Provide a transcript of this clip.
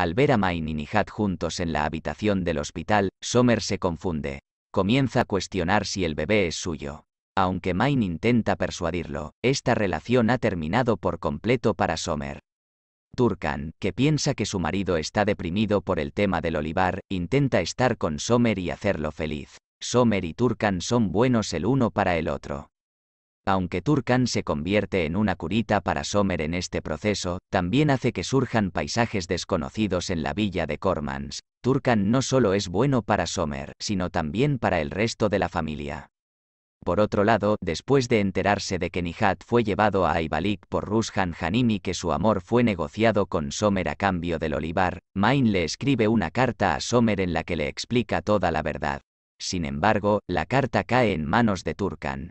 Al ver a Maine y Nihat juntos en la habitación del hospital, Somer se confunde. Comienza a cuestionar si el bebé es suyo. Aunque Mine intenta persuadirlo, esta relación ha terminado por completo para Somer. Turkan, que piensa que su marido está deprimido por el tema del olivar, intenta estar con Somer y hacerlo feliz. Somer y Turkan son buenos el uno para el otro. Aunque Turkan se convierte en una curita para Somer en este proceso, también hace que surjan paisajes desconocidos en la villa de Cormans. Turkan no solo es bueno para Somer, sino también para el resto de la familia. Por otro lado, después de enterarse de que Nihat fue llevado a Aibalik por Rushan Hanim y que su amor fue negociado con Somer a cambio del olivar, Main le escribe una carta a Somer en la que le explica toda la verdad. Sin embargo, la carta cae en manos de Turkan.